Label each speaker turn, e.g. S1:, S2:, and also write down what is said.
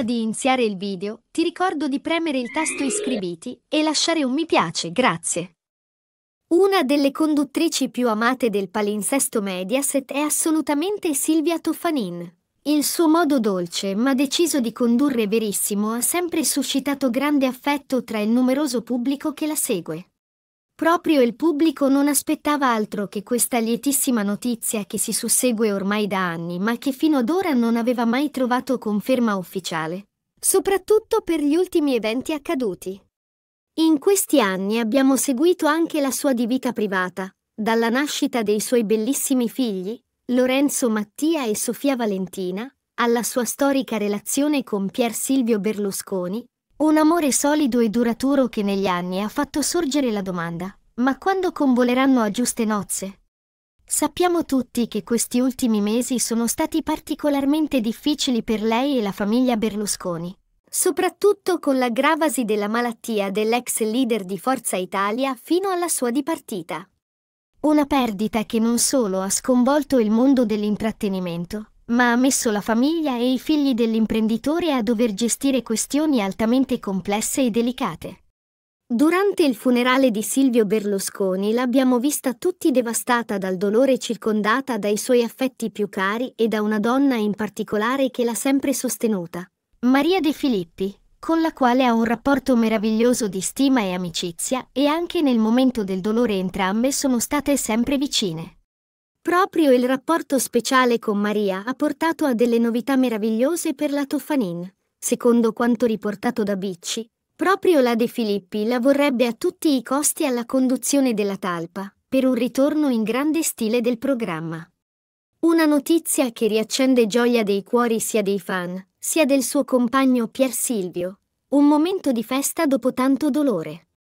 S1: Prima di iniziare il video, ti ricordo di premere il tasto iscriviti e lasciare un mi piace, grazie. Una delle conduttrici più amate del palinsesto Mediaset è assolutamente Silvia Toffanin. Il suo modo dolce ma deciso di condurre verissimo ha sempre suscitato grande affetto tra il numeroso pubblico che la segue. Proprio il pubblico non aspettava altro che questa lietissima notizia che si sussegue ormai da anni, ma che fino ad ora non aveva mai trovato conferma ufficiale, soprattutto per gli ultimi eventi accaduti. In questi anni abbiamo seguito anche la sua di vita privata, dalla nascita dei suoi bellissimi figli, Lorenzo Mattia e Sofia Valentina, alla sua storica relazione con Pier Silvio Berlusconi, un amore solido e duraturo che negli anni ha fatto sorgere la domanda, ma quando convoleranno a giuste nozze? Sappiamo tutti che questi ultimi mesi sono stati particolarmente difficili per lei e la famiglia Berlusconi, soprattutto con l'aggravarsi della malattia dell'ex leader di Forza Italia fino alla sua dipartita. Una perdita che non solo ha sconvolto il mondo dell'intrattenimento, ma ha messo la famiglia e i figli dell'imprenditore a dover gestire questioni altamente complesse e delicate. Durante il funerale di Silvio Berlusconi l'abbiamo vista tutti devastata dal dolore circondata dai suoi affetti più cari e da una donna in particolare che l'ha sempre sostenuta, Maria De Filippi, con la quale ha un rapporto meraviglioso di stima e amicizia e anche nel momento del dolore entrambe sono state sempre vicine. Proprio il rapporto speciale con Maria ha portato a delle novità meravigliose per la Tofanin. Secondo quanto riportato da Bicci, proprio la De Filippi la vorrebbe a tutti i costi alla conduzione della talpa, per un ritorno in grande stile del programma. Una notizia che riaccende gioia dei cuori sia dei fan, sia del suo compagno Pier Silvio. Un momento di festa dopo tanto dolore.